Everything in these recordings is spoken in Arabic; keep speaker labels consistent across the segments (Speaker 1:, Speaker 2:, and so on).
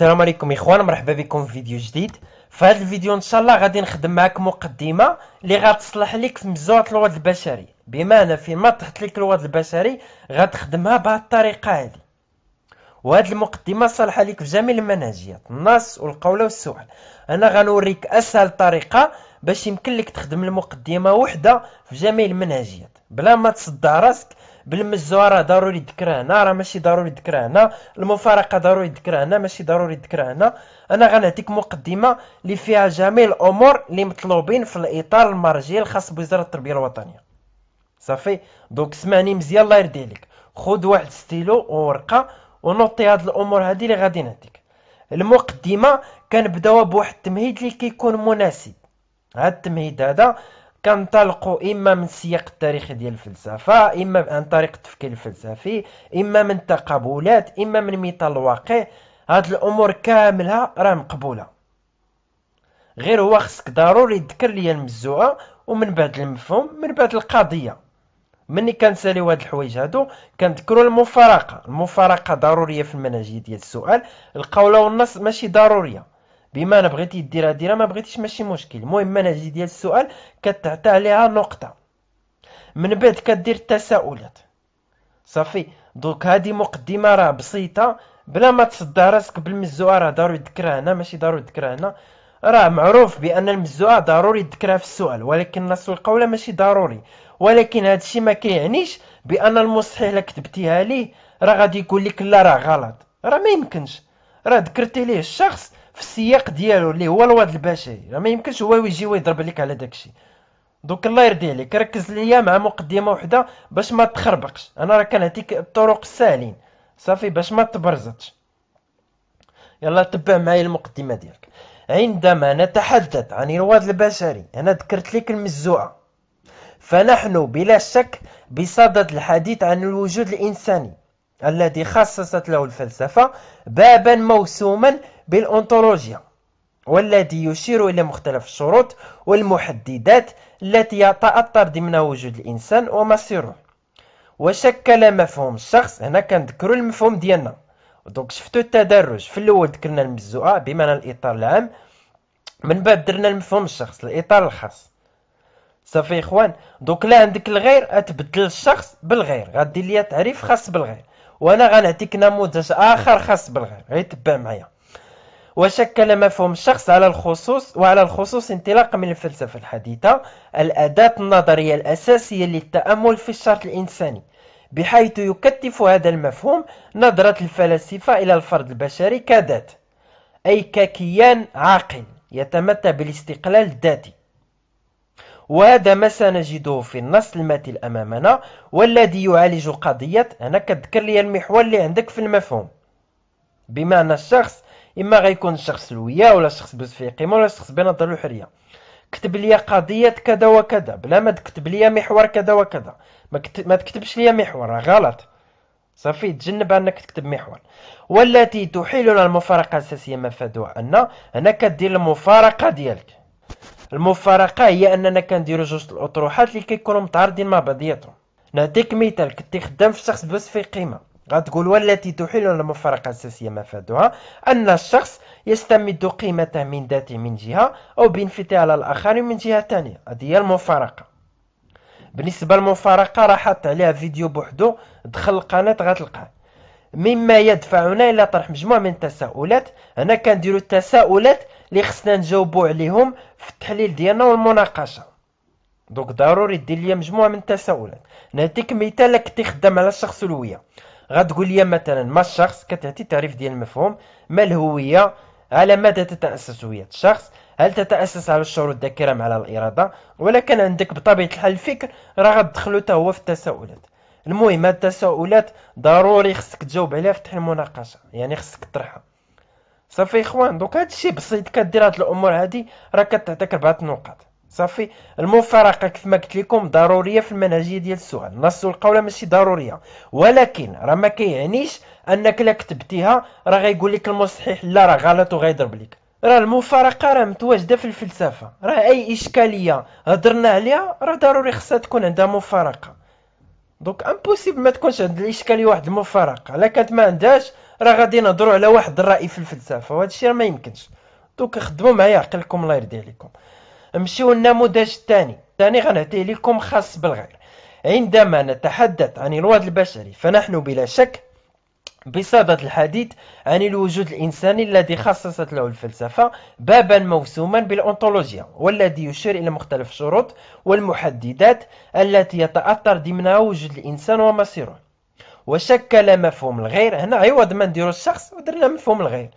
Speaker 1: السلام عليكم اخوان مرحبا بكم في فيديو جديد في هذا الفيديو ان شاء الله غادي نخدم معكم مقدمه اللي غتصلح لك في مزوعه الواد البشري بمعنى في ما تحط لك الواد البشري غتخدمها بهذه الطريقه هذه وهذه المقدمه صالحه لك في جميع المنهجيات النص والقوله والسؤال انا غنوريك اسهل طريقه باش يمكن لك تخدم المقدمه وحده في جميع المنهجيات بلا ما تصدع راسك بالمزوار راه ضروري تذكرها هنا راه ماشي ضروري تذكرها هنا المفارقه ضروري تذكرها هنا ماشي ضروري تذكرها هنا انا غنعطيك مقدمه اللي فيها جميع الامور اللي مطلوبين في الاطار المرجعي الخاص بوزاره التربيه الوطنيه صافي دونك سمعني مزيان الله يرضي عليك خذ واحد ستيلو وورقه ونوطي هاد الامور هادي اللي غادي نعطيك المقدمه كنبداو بواحد التمهيد اللي كيكون مناسب هاد التمهيد هذا كنطلقوا اما من السياق التاريخي ديال الفلسفه اما عن طريق التفكير الفلسفي اما من تقابلات اما من مثال الواقع هاد الامور كاملها راه مقبوله غير هو خصك ضروري تذكر ليا المزوعه ومن بعد المفهوم من بعد القضيه ملي كنساليو هاد الحوايج هادو كنذكروا المفارقه المفارقه ضروريه في المنهجيه ديال السؤال القوله والنص ماشي ضروريه بما انا بغيتي ديرها ديرها ما بغيتيش ماشي مشكل المهم النتيجه ديال السؤال كتعطى عليها نقطه من بعد كدير التساؤلات صافي دوك هذه مقدمه راه بسيطه بلا ما تصدع راسك بالمزوعه راه ضروري تذكرها هنا ماشي ضروري تذكرها هنا راه معروف بان المزوعه ضروري تذكرها في السؤال ولكن نص القوله ماشي ضروري ولكن هذا الشيء ما كيعنيش بان المصحيح اللي كتبتيها ليه راه غادي يقول لك لا راه غلط راه ما يمكنش راه ذكرتي ليه الشخص في السياق ديالو اللي هو الواد البشري راه ما يمكنش هو يجي ويضرب عليك على داكشي دوك الله يرضي عليك ركز ليا مع مقدمه وحده باش ما تخربقش انا راه كنعطيك الطرق الساهلين صافي باش ما تبرزتش يلا تبع معايا المقدمه ديالك عندما نتحدث عن الواد البشري انا ذكرت لك المزوعه فنحن بلا شك بصدد الحديث عن الوجود الانساني الذي خصصت له الفلسفه بابا موسوما بالأنطولوجيا والذي يشير إلى مختلف الشروط والمحددات التي يتأثر ضمن وجود الإنسان ومصيره وشكل مفهوم الشخص هنا كنذكروا المفهوم ديالنا دونك شفتوا التدرج في الاول ذكرنا المزوعه بمعنى الاطار العام من بعد درنا المفهوم الشخص الاطار الخاص صافي اخوان دونك لا عندك الغير تبدل الشخص بالغير غدير ليا تعريف خاص بالغير وانا غنعطيك نموذج اخر خاص بالغير غير تبع معايا وشكل مفهوم الشخص على الخصوص وعلى الخصوص انطلاقا من الفلسفة الحديثة الأداة النظرية الأساسية للتأمل في الشرط الإنساني بحيث يكتف هذا المفهوم نظرة الفلاسفة إلى الفرد البشري كذات أي ككيان عاقل يتمتع بالاستقلال الذاتي وهذا ما سنجده في النص المثل أمامنا والذي يعالج قضية أنا كتذكر لي المحور اللي عندك في المفهوم بمعنى الشخص اما غيكون الشخص لويا ولا شخص بس فيه قيمه ولا شخص بنظر حريه كتب لي قضيه كذا وكذا بلا ما تكتب لي محور كذا وكذا ما, كتب ما تكتبش لي محور راه غلط صافي تجنب انك تكتب محور والتي تحيل لنا المفارقه الاساسيه مفادها ان هنا كدير المفارقه ديالك المفارقه هي اننا كنديرو جوج الاطروحات اللي كيكونوا متعارضين مع بعضياتهم نعطيك مثال كنتي خدام في شخص بس قيمه غتقول والتي تحل المفارقة الأساسية مفادها أن الشخص يستمد قيمته من ذاته من جهة أو بانفتال على الآخرين من جهة ثانية هذه هي المفارقة بالنسبة للمفارقة راه حط عليها فيديو بوحدو دخل القناة غتلقاه مما يدفعنا إلى طرح مجموعة من التساؤلات هنا كنديرو التساؤلات اللي خصنا نجاوبو عليهم في التحليل ديالنا والمناقشة دوك ضروري دير ليا مجموعه من التساؤلات نعطيك مثال كنتي خدام على الشخص الوية غتقول لي مثلا ما الشخص كتعطي التعريف ديال المفهوم ما الهويه على ماذا تتاسس هويه الشخص هل تتاسس على الشعور الذاكره مع الاراده ولا كان عندك بطبيعه الحال الفكر راه غتدخلو حتى هو في التساؤلات المهم هاد التساؤلات ضروري خصك تجاوب عليها في تحل المناقشه يعني خصك تطرحها صافي اخوان دوك هادشي بسيط كدير هاد الامور هادي راه كتعطيك ربعه نقاط صافي المفارقه كيف ما قلت لكم ضروريه في المنهجيه ديال السؤال النص والقوله ماشي ضروريه ولكن راه ما كيعنيش انك لا كتبتيها راه غيقول لك المصحح لا راه غلط وغيضرب لك راه المفارقه راه متواجده في الفلسفه راه اي اشكاليه هضرنا عليها راه ضروري خصها تكون عندها مفارقه دونك امبوسيبل ما تكونش عند الاشكاليه واحد المفارقه الا كانت ما عندهاش راه غادي نهضروا على واحد الراي في الفلسفه وهذا الشيء ما يمكنش دونك خدموا معايا عقلكم الله يرضي عليكم نمشيو النموذج الثاني الثاني غنعطيه لكم خاص بالغير عندما نتحدث عن الوضع البشري فنحن بلا شك بصدد الحديث عن الوجود الإنساني الذي خصصت له الفلسفة بابا موسوما بالأنطولوجيا والذي يشير إلى مختلف الشروط والمحددات التي يتأثر ضمنها وجود الإنسان ومصيره وشكل مفهوم الغير هنا عوض ما نديرو الشخص ودرنا مفهوم الغير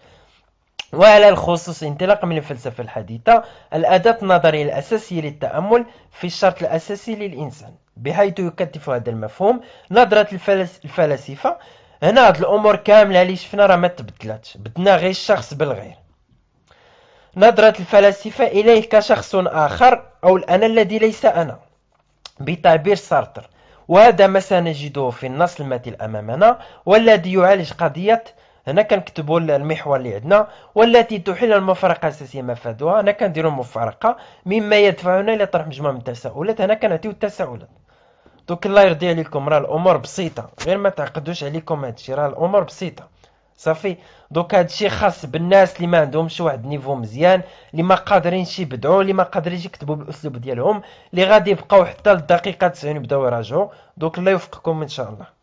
Speaker 1: وعلى الخصوص انطلاقا من الفلسفة الحديثة الأداة النظرية الأساسية للتأمل في الشرط الأساسي للإنسان بحيث يكتف هذا المفهوم نظرة الفلس الفلاسفة هنا هاد الأمور كاملة اللي شفنا راه ما تبدلاتش بدنا غير الشخص بالغير نظرة الفلاسفة إليه كشخص آخر أو الأنا الذي ليس أنا بتعبير سارتر وهذا ما سنجده في النص المثل أمامنا والذي يعالج قضية هنا كنكتبوا المحور اللي عندنا والتي تحل المفارقه الاساسيه مفادها هنا كنديروا مفارقه مما يدفعنا الى طرح مجموعه من التساؤلات هنا كنعطيو التساؤلات دوك الله يرضي عليكم راه الامور بسيطه غير ما تعقدوش عليكم هادشي راه الامور بسيطه صافي دوك هادشي خاص بالناس اللي ما عندهمش واحد النيفو مزيان اللي ما قادرينش يبدعوا اللي ما قادرينش يكتبوا بالاسلوب ديالهم اللي غادي يبقاو حتى للدقيقه 90 يبداو يراجعوا دوك الله يوفقكم ان شاء الله